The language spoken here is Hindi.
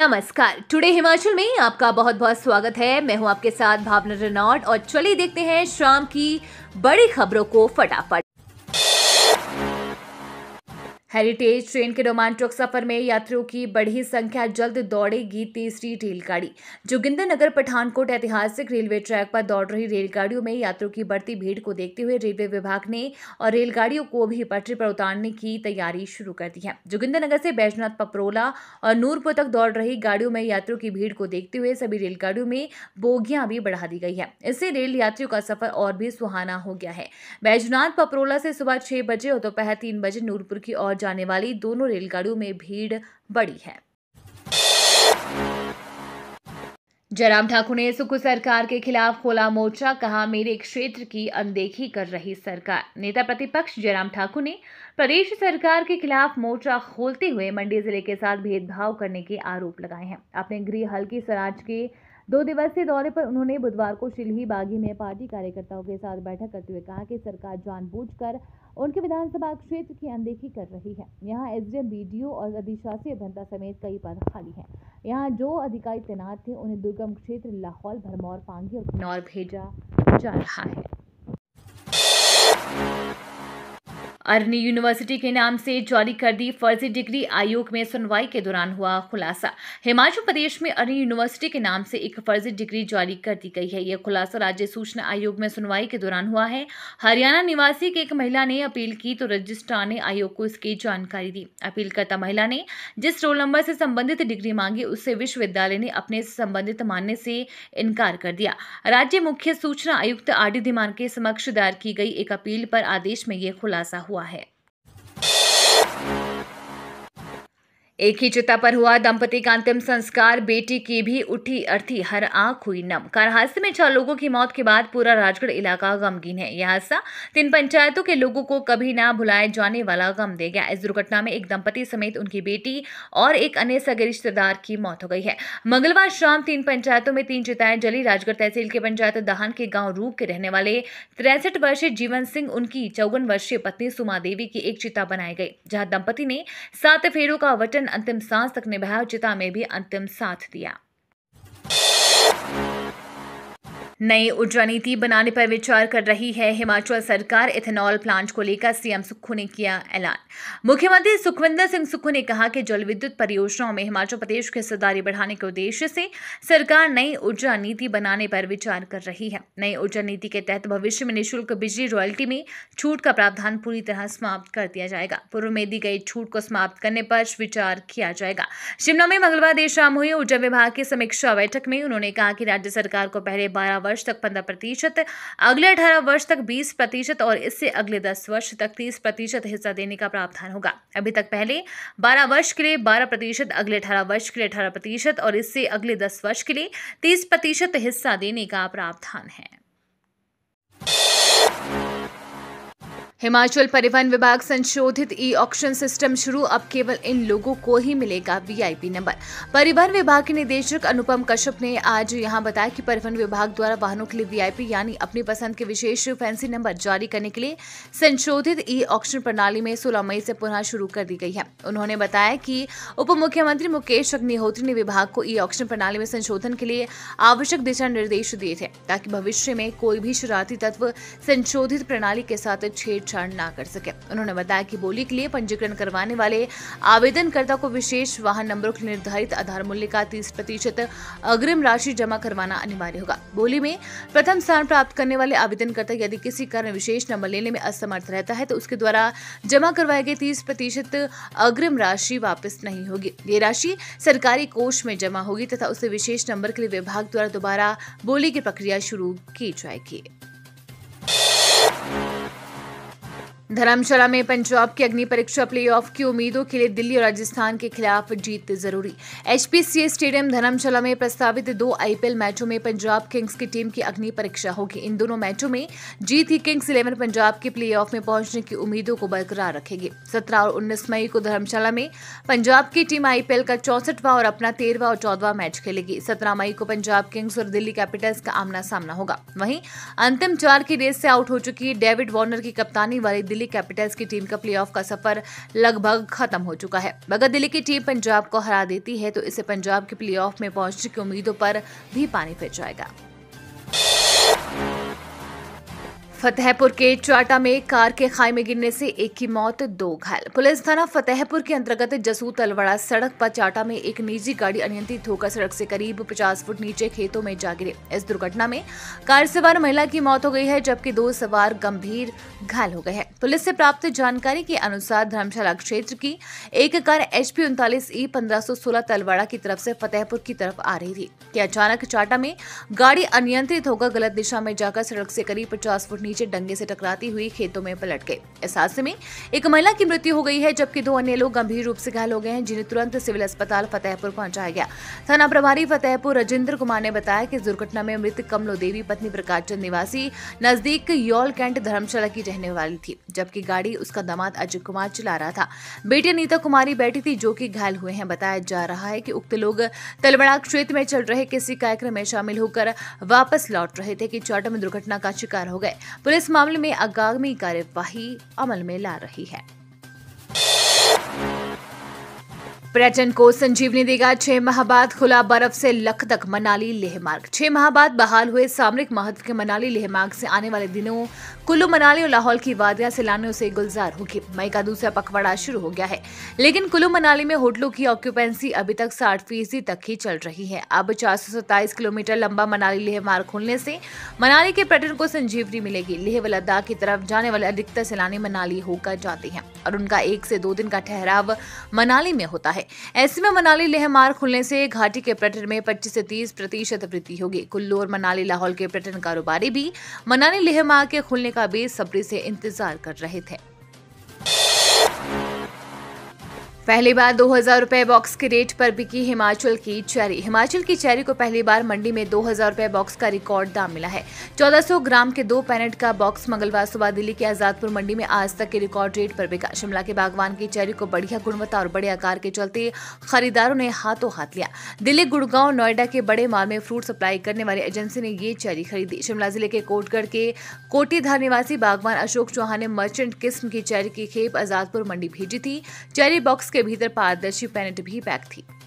नमस्कार टुडे हिमाचल में आपका बहुत बहुत स्वागत है मैं हूं आपके साथ भावना रनौट और चलिए देखते हैं शाम की बड़ी खबरों को फटाफट हेरिटेज ट्रेन के रोमांचक सफर में यात्रियों की बढ़ी संख्या जल्द दौड़ेगी तीसरी रेलगाड़ी जोगिंदर नगर पठानकोट ऐतिहासिक रेलवे ट्रैक पर दौड़ रही रेलगाड़ियों में यात्रियों की बढ़ती भीड़ को देखते हुए रेलवे विभाग ने और रेलगाड़ियों को भी पटरी पर उतारने की तैयारी शुरू कर दी है जोगिंदर नगर से बैजनाथ पपरोला और नूरपुर तक दौड़ रही गाड़ियों में यात्रियों की भीड़ को देखते हुए सभी रेलगाड़ियों में बोगियां भी बढ़ा दी गई है इससे रेल यात्रियों का सफर और भी सुहाना हो गया है बैजनाथ पपरोला से सुबह छह बजे और दोपहर तीन बजे नूरपुर की और जाने वाली दोनों रेलगाड़ियों में भीड़ बढ़ी है जयराम ठाकुर ने सुकू सरकार के खिलाफ खोला मोर्चा कहा मेरे क्षेत्र की अनदेखी कर रही सरकार नेता प्रतिपक्ष जयराम ठाकुर ने प्रदेश सरकार के खिलाफ मोर्चा खोलते हुए मंडी जिले के साथ भेदभाव करने के आरोप लगाए हैं अपने गृह हल्की सराज के दो दिवसीय दौरे पर उन्होंने बुधवार को शिलही बागी में पार्टी कार्यकर्ताओं के साथ बैठक करते हुए कहा कि सरकार जानबूझकर उनके विधानसभा क्षेत्र की अनदेखी कर रही है यहाँ एस डी और अधिशासी अभियंता समेत कई पद खाली हैं यहाँ जो अधिकारी तैनात थे उन्हें दुर्गम क्षेत्र लाहौल भरमौर पांगी और भेजा जा रहा है अरनी यूनिवर्सिटी के नाम से जारी कर दी फर्जी डिग्री आयोग में सुनवाई के दौरान हुआ खुलासा हिमाचल प्रदेश में अरनी यूनिवर्सिटी के नाम से एक फर्जी डिग्री जारी कर दी गई है यह खुलासा राज्य सूचना आयोग में सुनवाई के दौरान हुआ है हरियाणा निवासी की एक महिला ने अपील की तो रजिस्ट्रार ने आयोग को इसकी जानकारी दी अपीलकर्ता महिला ने जिस रोल नंबर से संबंधित डिग्री मांगी उससे विश्वविद्यालय ने अपने संबंधित मानने से इनकार कर दिया राज्य मुख्य सूचना आयुक्त आर डी धीमान के समक्ष दायर की गई एक अपील पर आदेश में यह खुलासा हुआ हुआ है एक ही चिता पर हुआ दंपति का अंतिम संस्कार बेटी की भी उठी अर्थी हर आंख हुई नम कार हादसे में छह लोगों की मौत के बाद पूरा राजगढ़ इलाका गमगीन है यह हादसा तीन पंचायतों के लोगों को कभी ना भुलाए जाने वाला गम दे गया इस दुर्घटना में एक दंपति समेत उनकी बेटी और एक अन्य सगे रिश्तेदार की मौत हो गई है मंगलवार शाम तीन पंचायतों में तीन चिताएं जली राजगढ़ तहसील के पंचायत दहान के गाँव रूप के रहने वाले तिरसठ वर्षीय जीवन सिंह उनकी चौवन वर्षीय पत्नी सुमा देवी की एक चिता बनाई गई जहाँ दंपति ने सात फेरों का वचन अंतिम सांस तक निभाया और चिता में भी अंतिम साथ दिया नई ऊर्जा नीति बनाने पर विचार कर रही है हिमाचल सरकार इथेनॉल प्लांट को लेकर सीएम सुक्खू ने किया ऐलान मुख्यमंत्री सुखविंदर सिंह सुक्खू ने कहा कि जल विद्युत परियोजनाओं में हिमाचल प्रदेश की हिस्सेदारी बढ़ाने के उद्देश्य से सरकार नई ऊर्जा नीति बनाने पर विचार कर रही है नई ऊर्जा नीति के तहत भविष्य में निःशुल्क बिजली रॉयल्टी में छूट का प्रावधान पूरी तरह समाप्त कर दिया जाएगा पूर्व में दी गई छूट को समाप्त करने पर विचार किया जाएगा शिमला में मंगलवार देर शाम हुई ऊर्जा विभाग की समीक्षा बैठक में उन्होंने कहा कि राज्य सरकार को पहले बारह वर्ष तक पंद्रह प्रतिशत अगले अठारह वर्ष तक बीस प्रतिशत और इससे अगले दस वर्ष तक तीस प्रतिशत हिस्सा देने का प्रावधान होगा अभी तक पहले बारह वर्ष के लिए बारह प्रतिशत अगले अठारह वर्ष के लिए अठारह प्रतिशत और इससे अगले दस वर्ष के लिए तीस प्रतिशत हिस्सा देने का प्रावधान है हिमाचल परिवहन विभाग संशोधित ई ऑक्शन सिस्टम शुरू अब केवल इन लोगों को ही मिलेगा वीआईपी नंबर परिवहन विभाग के निदेशक अनुपम कश्यप ने आज यहां बताया कि परिवहन विभाग द्वारा वाहनों के लिए वीआईपी यानी अपनी पसंद के विशेष फैंसी नंबर जारी करने के लिए संशोधित ई ऑक्शन प्रणाली में सोलह मई से पुनः शुरू कर दी गई है उन्होंने बताया कि उप मुख्यमंत्री मुकेश अग्निहोत्री ने विभाग को ई ऑक्शन प्रणाली में संशोधन के लिए आवश्यक दिशा निर्देश दिए थे ताकि भविष्य में कोई भी शरारती तत्व संशोधित प्रणाली के साथ छेड़ उच्चारण ना कर सके उन्होंने बताया कि बोली के लिए पंजीकरण करवाने वाले आवेदनकर्ता को विशेष वाहन नंबरों के निर्धारित आधार मूल्य का तीस प्रतिशत अग्रिम राशि जमा करवाना अनिवार्य होगा बोली में प्रथम स्थान प्राप्त करने वाले आवेदनकर्ता यदि किसी कारण विशेष नंबर लेने में असमर्थ रहता है तो उसके द्वारा जमा करवाए गए तीस प्रतिशत अग्रिम राशि वापस नहीं होगी ये राशि सरकारी कोष में जमा होगी तथा उसे विशेष नंबर के लिए विभाग द्वारा दोबारा बोली की प्रक्रिया शुरू की जाएगी धर्मशाला में पंजाब की अग्नि परीक्षा प्लेऑफ की उम्मीदों के लिए दिल्ली और राजस्थान के खिलाफ जीत जरूरी एचपीसीए स्टेडियम धर्मशाला में प्रस्तावित दो आईपीएल मैचों में पंजाब किंग्स की टीम की अग्नि परीक्षा होगी इन दोनों मैचों में जीत ही किंग्स इलेवन पंजाब के प्लेऑफ में पहुंचने की उम्मीदों को बरकरार रखेगी सत्रह और उन्नीस मई को धर्मशाला में पंजाब की टीम आईपीएल का चौसठवां और अपना तेरहवा और चौदवा मैच खेलेगी सत्रह मई को पंजाब किंग्स और दिल्ली कैपिटल्स का आमना सामना होगा वहीं अंतिम चार की रेस से आउट हो चुकी डेविड वार्नर की कप्तानी वाली दिल्ली कैपिटल्स की टीम का प्लेऑफ का सफर लगभग खत्म हो चुका है अगर दिल्ली की टीम पंजाब को हरा देती है तो इसे पंजाब के प्लेऑफ में पहुंचने की उम्मीदों पर भी पानी फिर जाएगा फतेहपुर के चाटा में कार के खाई में गिरने से एक की मौत दो घायल पुलिस थाना फतेहपुर के अंतर्गत जसू तलवाड़ा सड़क पर चाटा में एक निजी गाड़ी अनियंत्रित होकर सड़क से करीब 50 फुट नीचे खेतों में जा गिरे इस दुर्घटना में कार सवार महिला की मौत हो गई है जबकि दो सवार गंभीर घायल हो गए हैं पुलिस से प्राप्त जानकारी के अनुसार धर्मशाला क्षेत्र की एक कार एच पी उनतालीस ई पंद्रह तलवाड़ा की तरफ से फतेहपुर की तरफ आ रही थी अचानक चाटा में गाड़ी अनियंत्रित होकर गलत दिशा में जाकर सड़क से करीब पचास फुट नीचे डंगे से टकराती हुई खेतों में पलट गई इस हादसे में एक महिला की मृत्यु हो गई है जबकि दो अन्य लोग गंभीर रूप से घायल हो गए हैं जिन्हें तुरंत सिविल अस्पताल फतेहपुर पहुंचाया गया थाना प्रभारी फतेहपुर राजेंद्र कुमार ने बताया की दुर्घटना में मृत कमलो देवी पत्नी प्रकाश चंद निवासी नजदीक यौल कैंट धर्मशाला की रहने वाली थी जबकि गाड़ी उसका दामाद अजय कुमार चला रहा था बेटी नीता कुमारी बैठी थी जो की घायल हुए हैं बताया जा रहा है की उक्त लोग तलबड़ा क्षेत्र में चल रहे किसी कार्यक्रम में शामिल होकर वापस लौट रहे थे कि में दुर्घटना का शिकार हो गए पुलिस मामले में आगामी कार्यवाही अमल में ला रही है पर्यटन को संजीवनी देगा छह माह बाद खुला बर्फ से लख तक मनाली लेह मार्ग छह माह बाद बहाल हुए सामरिक महत्व के मनाली लेह मार्ग से आने वाले दिनों कुल्लू मनाली और लाहौल की वादियां सैलानियों से गुलजार होगी मई का दूसरा पखवाड़ा शुरू हो गया है लेकिन कुल्लू मनाली में होटलों की ऑक्यूपेंसी अभी तक साठ फीसदी तक ही चल रही है अब चार किलोमीटर लंबा मनाली लेह मार्ग खुलने से मनाली के पर्यटन को संजीवनी मिलेगी लेह व लद्दाख की तरफ जाने वाले अधिकतर सैलानी मनाली होकर जाते हैं और उनका एक से दो दिन का ठहराव मनाली में होता है ऐसे में मनाली लेह मार्ग खुलने से घाटी के पर्यटन में 25 से 30 प्रतिशत वृद्धि होगी कुल्लू और मनाली लाहौल के पर्यटन कारोबारी भी मनाली लेह मार्ग के खुलने का बेसब्री से इंतजार कर रहे थे पहली बार दो हजार रुपए बॉक्स के रेट पर बिकी हिमाचल की चेरी हिमाचल की चेरी को पहली बार मंडी में दो हजार रुपए बॉक्स का रिकॉर्ड दाम मिला है 1400 ग्राम के दो पैनेट का बॉक्स मंगलवार सुबह दिल्ली के आजादपुर मंडी में आज तक के रिकॉर्ड रेट पर बिका शिमला के बागवान की चेरी को बढ़िया गुणवत्ता और बड़े आकार के चलते खरीदारों ने हाथों हाथ लिया दिल्ली गुड़गांव नोएडा के बड़े माल में फ्रूट सप्लाई करने वाली एजेंसी ने ये चेरी खरीदी शिमला जिले के कोटगढ़ के कोटीधार निवासी बागवान अशोक चौहान ने मर्चेंट किस्म की चेरी की खेप आजादपुर मंडी भेजी थी चेरी बॉक्स के उसके भीतर पारदर्शी पैनेट भी पैक थी